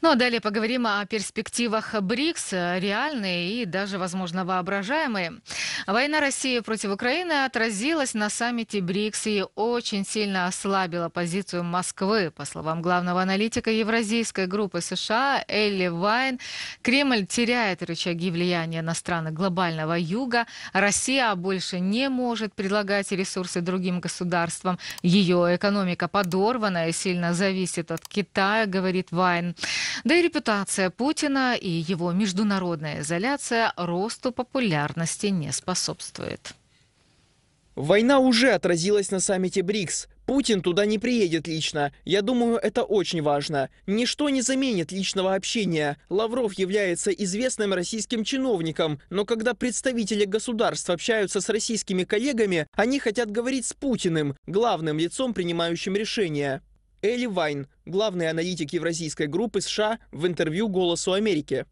Ну а далее поговорим о перспективах БРИКС, э, реальные и даже, возможно, воображаемые. Война России против Украины отразилась на саммите БРИКС и очень сильно ослабила позицию Москвы. По словам главного аналитика Евразийской группы США Элли Вайн, Кремль теряет рычаги влияния на страны глобального юга. Россия больше не может предлагать ресурсы другим государствам. Ее экономика подорвана и сильно зависит от Китая, говорит Вайн. Да и репутация Путина и его международная изоляция росту популярности не способна способствует. Война уже отразилась на саммите БРИКС. Путин туда не приедет лично. Я думаю, это очень важно. Ничто не заменит личного общения. Лавров является известным российским чиновником, но когда представители государств общаются с российскими коллегами, они хотят говорить с Путиным, главным лицом, принимающим решения. Элли Вайн, главный аналитик евразийской группы США, в интервью «Голосу Америки».